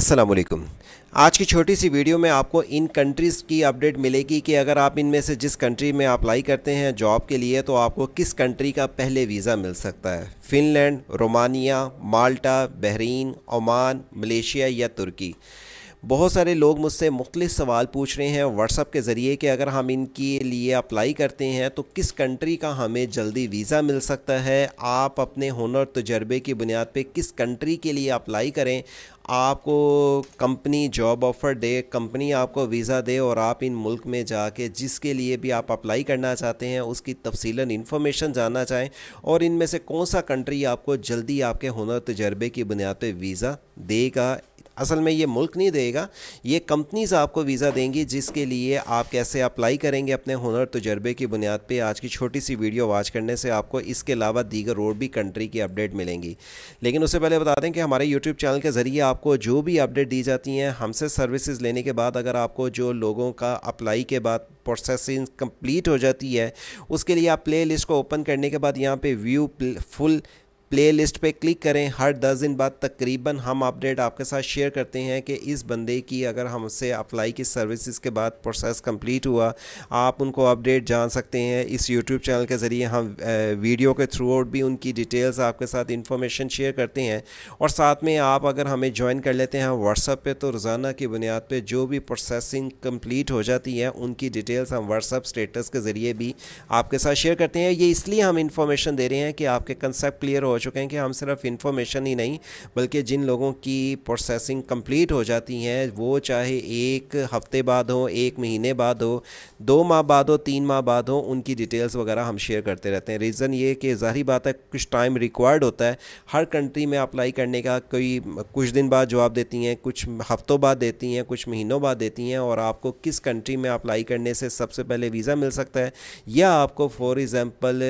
असलम आज की छोटी सी वीडियो में आपको इन कंट्रीज़ की अपडेट मिलेगी कि अगर आप इनमें से जिस कंट्री में अप्लाई करते हैं जॉब के लिए तो आपको किस कंट्री का पहले वीज़ा मिल सकता है Finland Romania Malta Bahrain Oman Malaysia या तुर्की बहुत सारे लोग मुझसे मुख्तु सवाल पूछ रहे हैं व्हाट्सअप के ज़रिए कि अगर हम इनके लिए अप्लाई करते हैं तो किस कंट्री का हमें जल्दी वीज़ा मिल सकता है आप अपने हुनर तजर्बे की बुनियाद पर किस कंट्री के लिए अप्लाई करें आपको कंपनी जॉब ऑफ़र दे कंपनी आपको वीज़ा दे और आप इन मुल्क में जाके जिसके लिए भी आप अप्लाई करना चाहते हैं उसकी तफसीला इन्फॉर्मेशन जानना चाहें और इनमें से कौन सा कंट्री आपको जल्दी आपके हुनर तजर्बे की बुनियाद पर वीज़ा देगा असल में ये मुल्क नहीं देगा ये कंपनीज़ आपको वीज़ा देंगी जिसके लिए आप कैसे अप्लाई करेंगे अपने हुनर तजर्बे की बुनियाद पर आज की छोटी सी वीडियो वॉच करने से आपको इसके अलावा दीगर और भी कंट्री की अपडेट मिलेंगी लेकिन उससे पहले बता दें कि हमारे यूट्यूब चैनल के ज़रिए आपको जो भी अपडेट दी जाती हैं हमसे सर्विसज लेने के बाद अगर आपको जो लोगों का अप्लाई के बाद प्रोसेसिंग कंप्लीट हो जाती है उसके लिए आप प्ले लिस्ट को ओपन करने के बाद यहाँ पे व्यू फुल प्लेलिस्ट पे क्लिक करें हर दस दिन बाद तकरीबन हम अपडेट आपके साथ शेयर करते हैं कि इस बंदे की अगर हमसे अप्लाई की सर्विसेज के बाद प्रोसेस कंप्लीट हुआ आप उनको अपडेट जान सकते हैं इस यूट्यूब चैनल के ज़रिए हम वीडियो के थ्रू आउट भी उनकी डिटेल्स आपके साथ इंफॉर्मेशन शेयर करते हैं और साथ में आप अगर हमें ज्वाइन कर लेते हैं व्हाट्सअप पर तो रोज़ाना की बुनियाद पर जो भी प्रोसेसिंग कम्प्लीट हो जाती है उनकी डिटेल्स हम व्हाट्सअप स्टेटस के ज़रिए भी आपके साथ शेयर करते हैं ये इसलिए हम इन्फॉर्मेशन दे रहे हैं कि आपके कंसेप्ट क्लियर हो चुके हैं कि हम सिर्फ इन्फॉर्मेशन ही नहीं बल्कि जिन लोगों की प्रोसेसिंग कंप्लीट हो जाती हैं वो चाहे एक हफ्ते बाद हो एक महीने बाद हो दो माह बाद हो तीन माह बाद हो उनकी डिटेल्स वगैरह हम शेयर करते रहते हैं रीज़न ये कि ज़ाहरी बात है कुछ टाइम रिक्वायर्ड होता है हर कंट्री में अप्लाई करने का कोई कुछ दिन बाद जवाब देती हैं कुछ हफ्तों बाद देती हैं कुछ महीनों बाद देती हैं और आपको किस कंट्री में अप्लाई करने से सबसे पहले वीज़ा मिल सकता है या आपको फॉर एग्ज़ाम्पल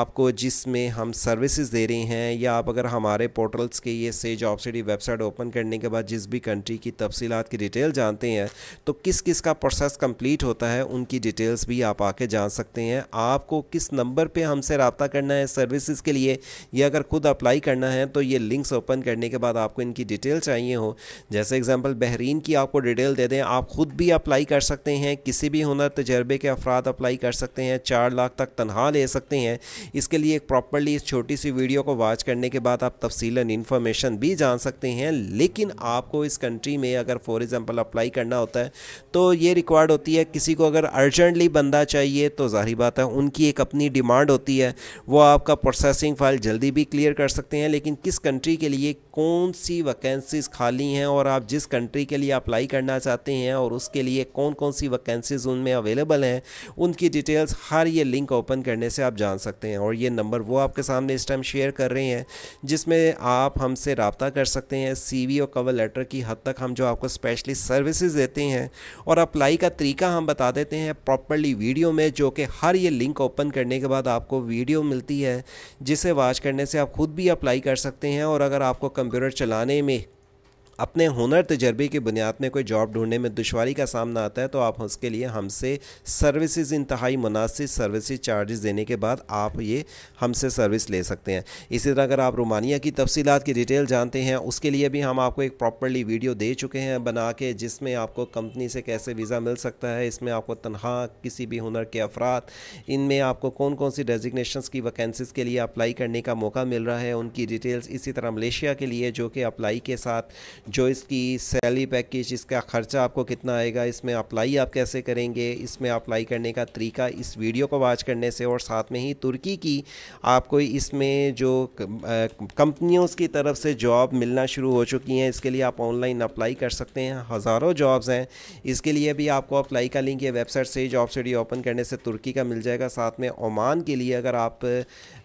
आपको जिसमें हम सर्विसेज दे रहे हैं या आप अगर हमारे पोर्टल्स के ये से जॉब सिटी वेबसाइट ओपन करने के बाद जिस भी कंट्री की तफसीत की डिटेल जानते हैं तो किस किस का प्रोसेस कंप्लीट होता है उनकी डिटेल्स भी आप आके जान सकते हैं आपको किस नंबर पर हमसे रबता करना है सर्विसेज के लिए या अगर खुद अप्लाई करना है तो ये लिंक्स ओपन करने के बाद आपको इनकी डिटेल चाहिए हो जैसे एग्ज़ाम्पल बहरीन की आपको डिटेल दे दें आप ख़ुद भी अप्लाई कर सकते हैं किसी भी हुनर तजर्बे के अफराद अप्लाई कर सकते हैं चार लाख तक तनहा ले सकते हैं इसके लिए एक प्रॉपरली इस छोटी सी वीडियो को वॉच करने के बाद आप तफसीला इन्फॉर्मेशन भी जान सकते हैं लेकिन आपको इस कंट्री में अगर फॉर एग्ज़ाम्पल अप्लाई करना होता है तो ये रिक्वायर्ड होती है किसी को अगर अर्जेंटली बंदा चाहिए तो जाहिर बात है उनकी एक अपनी डिमांड होती है वो आपका प्रोसेसिंग फ़ाइल जल्दी भी क्लियर कर सकते हैं लेकिन किस कंट्री के लिए कौन सी वैकेंसीज़ खाली हैं और आप जिस कंट्री के लिए अप्लाई करना चाहते हैं और उसके लिए कौन कौन सी वैकेंसीज़ उनमें अवेलेबल हैं उनकी डिटेल्स हर ये लिंक ओपन करने से आप जान सकते हैं और ये नंबर वो आपके सामने इस टाइम शेयर कर कर रहे हैं जिसमें आप हमसे रबता कर सकते हैं सी और कवर लेटर की हद तक हम जो आपको स्पेशली सर्विसेज देते हैं और अप्लाई का तरीका हम बता देते हैं प्रॉपरली वीडियो में जो कि हर ये लिंक ओपन करने के बाद आपको वीडियो मिलती है जिसे वॉच करने से आप खुद भी अप्लाई कर सकते हैं और अगर आपको कंप्यूटर चलाने में अपने हुनर तजर्बे की बुनियाद में कोई जॉब ढूंढने में दुशारी का सामना आता है तो आप उसके लिए हमसे सर्विसेज इंतहाई मुनासिब सर्विसेज चार्जेस देने के बाद आप ये हमसे सर्विस ले सकते हैं इसी तरह अगर आप रोमानिया की तफसीत की डिटेल जानते हैं उसके लिए भी हम आपको एक प्रॉपरली वीडियो दे चुके हैं बना के जिसमें आपको कंपनी से कैसे वीज़ा मिल सकता है इसमें आपको तनख्वाह किसी भी हुनर के अफराद इनमें आपको कौन कौन सी डेजिग्नेशन की वैकेंसीज़ के लिए अप्लाई करने का मौका मिल रहा है उनकी डिटेल्स इसी तरह मलेशिया के लिए जो कि अप्लाई के साथ जो इसकी सैलरी पैकेज इसका ख़र्चा आपको कितना आएगा इसमें अप्लाई आप कैसे करेंगे इसमें अप्लाई करने का तरीका इस वीडियो को वॉच करने से और साथ में ही तुर्की की आपको इसमें जो कंपनियों की तरफ से जॉब मिलना शुरू हो चुकी हैं इसके लिए आप ऑनलाइन अप्लाई कर सकते हैं हज़ारों जॉब्स हैं इसके लिए भी आपको अप्लाई का लिंक ये वेबसाइट से जॉब स्टडी ओपन करने से तुर्की का मिल जाएगा साथ में ओमान के लिए अगर आप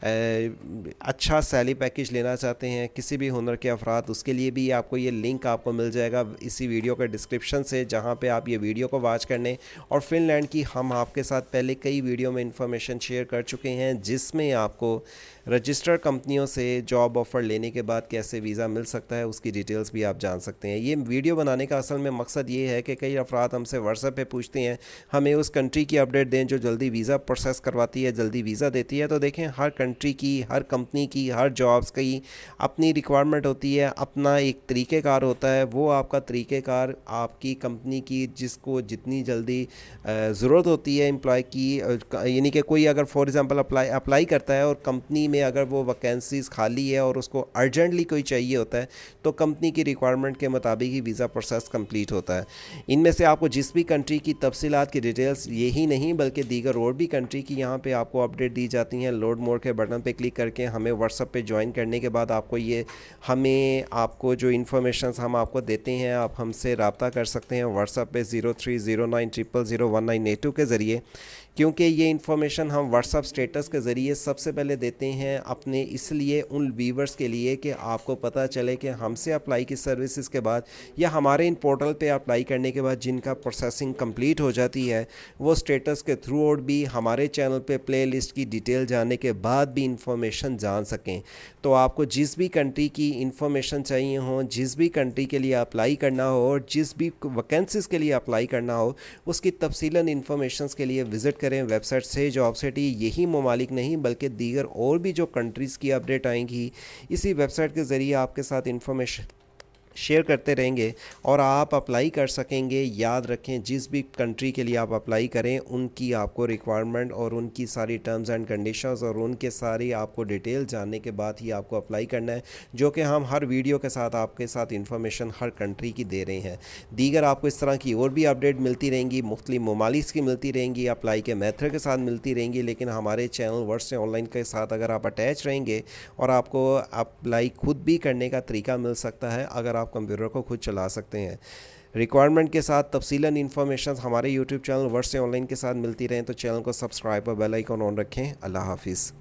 अच्छा सैली पैकेज लेना चाहते हैं किसी भी हुनर के अफराद उसके लिए भी आपको ये लिंक लिंक आपको मिल जाएगा इसी वीडियो के डिस्क्रिप्शन से जहाँ पे आप ये वीडियो को वॉच करने और फिनलैंड की हम आपके साथ पहले कई वीडियो में इन्फॉर्मेशन शेयर कर चुके हैं जिसमें आपको रजिस्टर कंपनियों से जॉब ऑफ़र लेने के बाद कैसे वीज़ा मिल सकता है उसकी डिटेल्स भी आप जान सकते हैं ये वीडियो बनाने का असल में मकसद ये है कि कई अफराद हमसे व्हाट्सएप पे पूछते हैं हमें उस कंट्री की अपडेट दें जो जल्दी वीज़ा प्रोसेस करवाती है जल्दी वीज़ा देती है तो देखें हर कंट्री की हर कंपनी की हर जॉब्स की अपनी रिक्वायरमेंट होती है अपना एक तरीक़ेकार कार होता है वो आपका तरीक़ेकार आपकी कंपनी की जिसको जितनी जल्दी ज़रूरत होती है एम्प्लॉय की यानी कि कोई अगर फॉर एग्ज़ाम्पल अप्लाई अप्लाई करता है और कंपनी में अगर वो वैकेंसीज़ खाली है और उसको अर्जेंटली कोई चाहिए होता है तो कंपनी की रिक्वायरमेंट के मुताबिक ही वीज़ा प्रोसेस कंप्लीट होता है इनमें से आपको जिस भी कंट्री की तफसीत की डिटेल्स यही नहीं बल्कि दीगर और भी कंट्री की यहाँ पर आपको अपडेट दी जाती हैं लोड मोड के बटन पर क्लिक करके हमें व्हाट्सअप पर ज्वाइन करने के बाद आपको ये हमें आपको जो इन्फॉर्मेशन सॉल्यूशंस हम आपको देते हैं आप हमसे रबता कर सकते हैं व्हाट्सअप पे zero three zero nine triple zero one nine eight two के ज़रिए क्योंकि ये इन्फॉर्मेशन हम व्हाट्सअप स्टेटस के ज़रिए सबसे पहले देते हैं अपने इसलिए उन वीवर्स के लिए कि आपको पता चले कि हमसे अप्लाई की सर्विसेज के बाद या हमारे इन पोर्टल पे अप्लाई करने के बाद जिनका प्रोसेसिंग कंप्लीट हो जाती है वो स्टेटस के थ्रू आउट भी हमारे चैनल पे प्लेलिस्ट की डिटेल जानने के बाद भी इंफॉर्मेशन जान सकें तो आपको जिस भी कंट्री की इंफॉर्मेशन चाहिए हो जिस भी कंट्री के लिए अप्लाई करना हो और जिस भी वैकेंसीज़ के लिए अप्लाई करना हो उसकी तफसीला इन्फॉर्मेशन के लिए विज़िट करें वेबसाइट से जॉब सिटी यही ममालिक नहीं बल्कि दीगर और भी जो कंट्रीज़ की अपडेट आएंगी इसी वेबसाइट के ज़रिए आपके साथ इन्फॉर्मेशन शेयर करते रहेंगे और आप अप्लाई कर सकेंगे याद रखें जिस भी कंट्री के लिए आप अप्लाई करें उनकी आपको रिक्वायरमेंट और उनकी सारी टर्म्स एंड कंडीशंस और उनके सारी आपको डिटेल जानने के बाद ही आपको अप्लाई करना है जो कि हम हर वीडियो के साथ आपके साथ इन्फॉर्मेशन हर कंट्री की दे रहे हैं दीगर आपको इस तरह की और भी अपडेट मिलती रहेंगी मुख्तलि ममालिक की मिलती रहेंगी अप्लाई के मैथड के साथ मिलती रहेंगी लेकिन हमारे चैनल वर्ड से ऑनलाइन के साथ अगर आप अटैच रहेंगे और आपको अप्लाई खुद भी करने का तरीका मिल सकता है अगर आप कंप्यूटर को खुद चला सकते हैं रिक्वायरमेंट के साथ तफसीला इन्फॉर्मेशन हमारे यूट्यूब चैनल वर्ष से ऑनलाइन के साथ मिलती रहें तो चैनल को सब्सक्राइब और बेलाइकॉन ऑन रखें अल्लाह हाफिज़